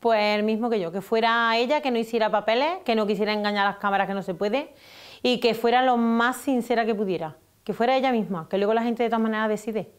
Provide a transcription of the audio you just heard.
Pues el mismo que yo, que fuera ella, que no hiciera papeles, que no quisiera engañar a las cámaras, que no se puede, y que fuera lo más sincera que pudiera, que fuera ella misma, que luego la gente de todas maneras decide.